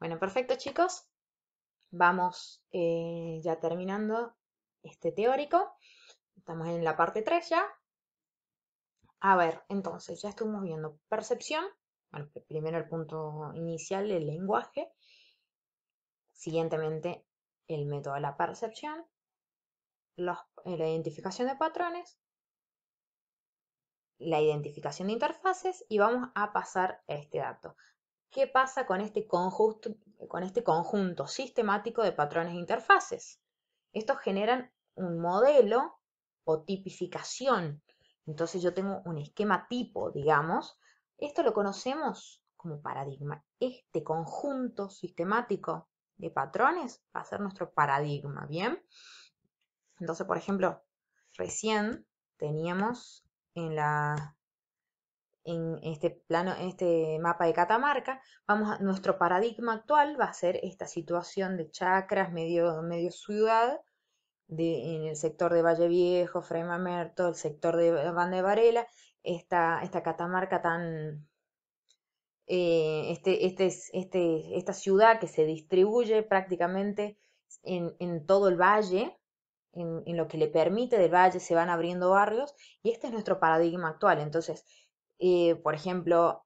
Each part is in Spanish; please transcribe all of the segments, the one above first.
Bueno, perfecto chicos. Vamos eh, ya terminando este teórico. Estamos en la parte 3 ya. A ver, entonces ya estuvimos viendo percepción. Bueno, primero el punto inicial, el lenguaje. Siguientemente, el método de la percepción. Eh, la identificación de patrones. La identificación de interfaces. Y vamos a pasar este dato. ¿Qué pasa con este, conjunto, con este conjunto sistemático de patrones e interfaces? Estos generan un modelo o tipificación. Entonces yo tengo un esquema tipo, digamos. Esto lo conocemos como paradigma. Este conjunto sistemático de patrones va a ser nuestro paradigma, ¿bien? Entonces, por ejemplo, recién teníamos en la en este plano, este mapa de Catamarca, vamos a, nuestro paradigma actual va a ser esta situación de chacras, medio, medio ciudad, de, en el sector de Valle Viejo, Fremamerto, el sector de Van de Varela, esta, esta Catamarca tan... Eh, este, este, este, esta ciudad que se distribuye prácticamente en, en todo el valle, en, en, lo que le permite del valle, se van abriendo barrios, y este es nuestro paradigma actual. Entonces, eh, por ejemplo,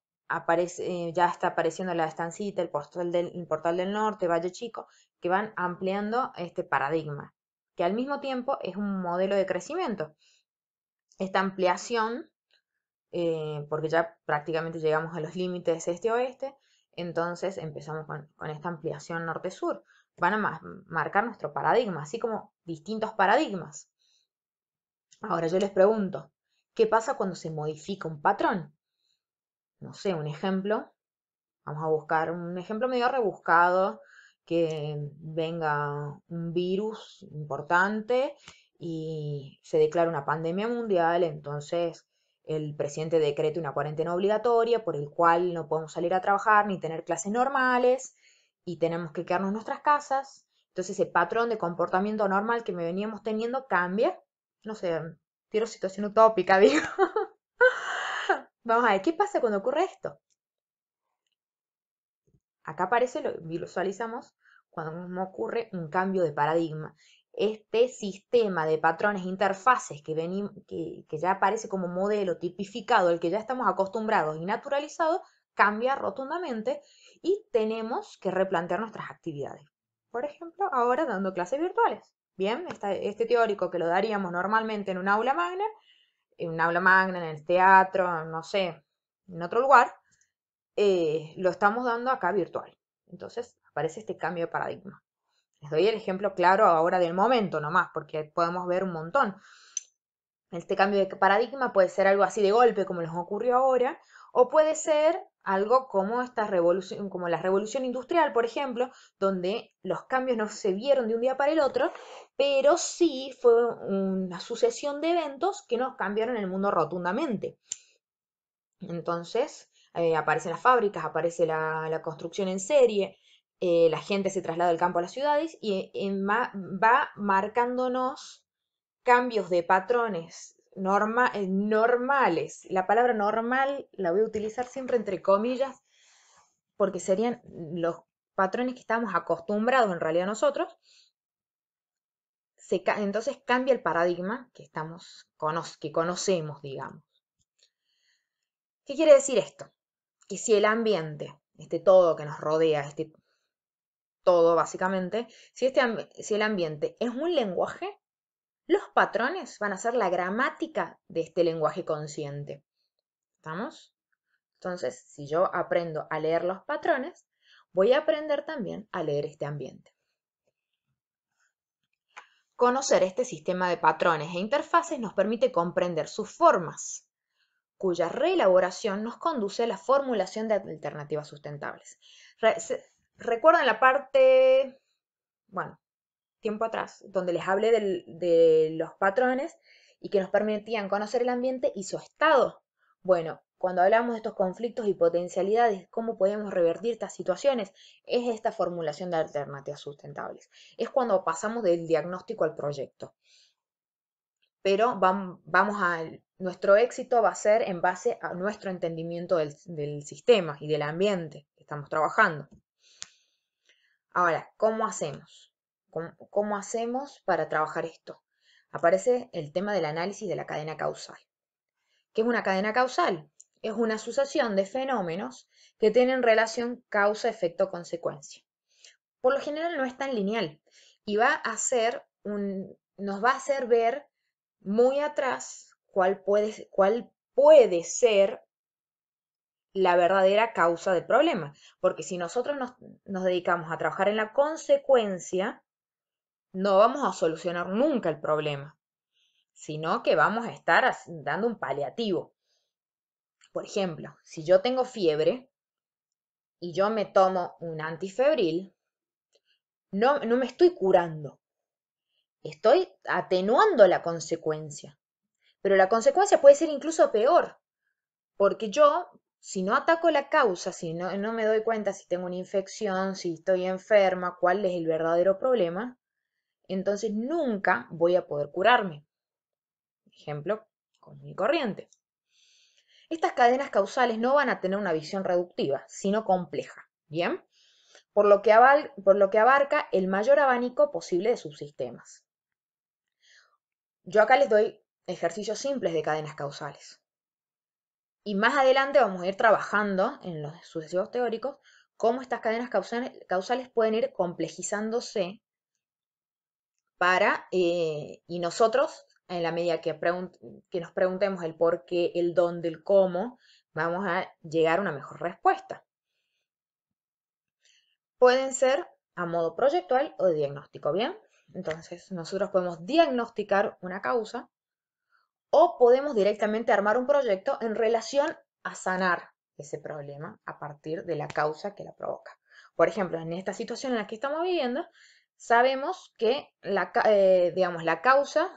eh, ya está apareciendo la estancita, el portal, del, norte, Valle Chico, que van ampliando este paradigma, que al mismo tiempo es un modelo de crecimiento. Esta ampliación, eh, porque ya prácticamente llegamos a los límites este-oeste, entonces empezamos con, esta ampliación norte-sur. Van a marcar nuestro paradigma, así como distintos paradigmas. Ahora yo les pregunto, ¿Qué pasa cuando se modifica un patrón? No sé, un ejemplo. Vamos a buscar un ejemplo medio rebuscado, que venga un virus importante y se declara una pandemia mundial, entonces el presidente decreta una cuarentena obligatoria por el cual no podemos salir a trabajar ni tener clases normales y tenemos que quedarnos en nuestras casas. Entonces ese patrón de comportamiento normal que me veníamos teniendo cambia. No sé, Quiero situación utópica, digo. Vamos a ver, ¿qué pasa cuando ocurre esto? Acá aparece, lo visualizamos, cuando ocurre un cambio de paradigma. Este sistema de patrones, e interfaces que, que ya aparece como modelo tipificado, el que ya estamos acostumbrados y naturalizado, cambia rotundamente y tenemos que replantear nuestras actividades. Por ejemplo, ahora dando clases virtuales. Bien, este teórico que lo daríamos normalmente en un aula magna, en un aula magna, en el teatro, no sé, en otro lugar, eh, lo estamos dando acá virtual. Entonces aparece este cambio de paradigma. Les doy el ejemplo claro ahora del momento nomás, porque podemos ver un montón. Este cambio de paradigma puede ser algo así de golpe, como les ocurrió ahora, o puede ser algo como, esta revolución, como la revolución industrial, por ejemplo, donde los cambios no se vieron de un día para el otro, pero sí fue una sucesión de eventos que nos cambiaron el mundo rotundamente. Entonces, eh, aparecen las fábricas, aparece la, construcción en serie, eh, la gente se traslada del campo a las ciudades y eh, va marcándonos cambios de patrones eh, normales. La palabra normal la voy a utilizar siempre entre comillas porque serían los patrones que estamos acostumbrados en realidad nosotros. entonces cambia el paradigma que, estamos, que conocemos, digamos. ¿Qué quiere decir esto? Que si el ambiente, este todo que nos rodea, este todo básicamente, si, este, si el ambiente es un lenguaje, los patrones van a ser la gramática de este lenguaje consciente. ¿Estamos? Entonces, si yo aprendo a leer los patrones, voy a aprender también a leer este ambiente. Conocer este sistema de patrones e interfaces nos permite comprender sus formas, cuya reelaboración nos conduce a la formulación de alternativas sustentables. recuerden la parte, bueno, tiempo atrás, donde les hablé de los patrones y que nos permitían conocer el ambiente y su estado. Bueno, cuando hablamos de estos conflictos y potencialidades, cómo podemos revertir estas situaciones, es esta formulación de alternativas sustentables. Es cuando pasamos del diagnóstico al proyecto. Pero vamos a, nuestro éxito va a ser en base a nuestro entendimiento del sistema y del ambiente que estamos trabajando. Ahora, ¿cómo hacemos? ¿Cómo, hacemos para trabajar esto? Aparece el tema del análisis de la cadena causal. ¿Qué es una cadena causal? Es una sucesión de fenómenos que tienen relación causa-efecto-consecuencia. Por lo general no es tan lineal y va a nos va a hacer ver muy atrás cuál puede, cuál puede ser la verdadera causa del problema. Porque si nosotros nos, dedicamos a trabajar en la consecuencia, no vamos a solucionar nunca el problema, sino que vamos a estar dando un paliativo. Por ejemplo, si yo tengo fiebre y yo me tomo un antifebril, no, no me estoy curando, estoy atenuando la consecuencia. Pero la consecuencia puede ser incluso peor, porque yo, si no ataco la causa, si no, me doy cuenta si tengo una infección, si estoy enferma, cuál es el verdadero problema, entonces nunca voy a poder curarme. Ejemplo, con mi corriente. Estas cadenas causales no van a tener una visión reductiva, sino compleja, ¿bien? Por lo que, abarca el mayor abanico posible de subsistemas. Yo acá les doy ejercicios simples de cadenas causales. Y más adelante vamos a ir trabajando en los sucesivos teóricos cómo estas cadenas causales pueden ir complejizándose para, eh, y nosotros, en la medida que, nos preguntemos el por qué, el dónde, el cómo, vamos a llegar a una mejor respuesta. Pueden ser a modo proyectual o de diagnóstico, ¿bien? Entonces, nosotros podemos diagnosticar una causa o podemos directamente armar un proyecto en relación a sanar ese problema a partir de la causa que la provoca. Por ejemplo, en esta situación en la que estamos viviendo, Sabemos que la, eh, digamos, la causa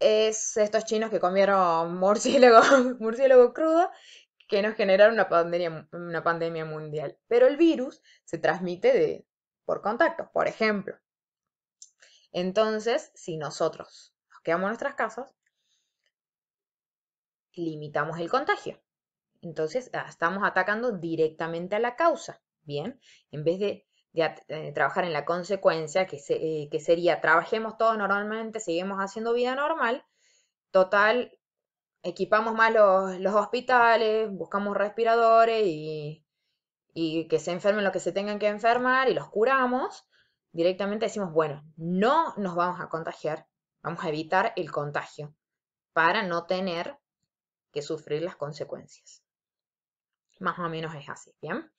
es estos chinos que comieron murciélago, murciélago crudo que nos generaron una pandemia, una pandemia mundial. Pero el virus se transmite de, por contacto, por ejemplo. Entonces, si nosotros nos quedamos en nuestras casas, limitamos el contagio. Entonces, ah, estamos atacando directamente a la causa, ¿bien? En vez de de, eh, trabajar en la consecuencia, eh, que, sería, trabajemos todos normalmente, seguimos haciendo vida normal, total, equipamos más los, hospitales, buscamos respiradores y, y que se enfermen los que se tengan que enfermar y los curamos, directamente decimos, bueno, no nos vamos a contagiar, vamos a evitar el contagio para no tener que sufrir las consecuencias. Más o menos es así, ¿bien?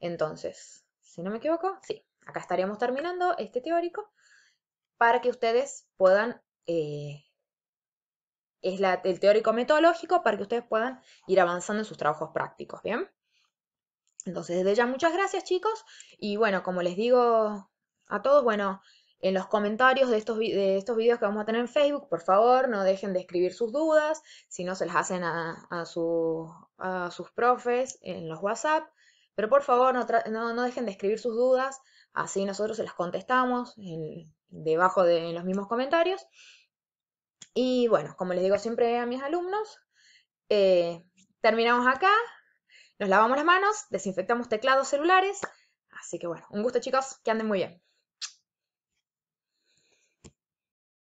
Entonces, si no me equivoco, sí, acá estaríamos terminando este teórico para que ustedes puedan, eh, es la, el teórico metodológico para que ustedes puedan ir avanzando en sus trabajos prácticos, ¿bien? Entonces, desde ya muchas gracias chicos y bueno, como les digo a todos, bueno, en los comentarios de estos, de estos videos que vamos a tener en Facebook, por favor, no dejen de escribir sus dudas, si no se las hacen a, a sus profes en los WhatsApp pero por favor, no, dejen de escribir sus dudas, así nosotros se las contestamos debajo de los mismos comentarios. Y bueno, como les digo siempre a mis alumnos, eh, terminamos acá, nos lavamos las manos, desinfectamos teclados celulares. Así que bueno, un gusto chicos, que anden muy bien.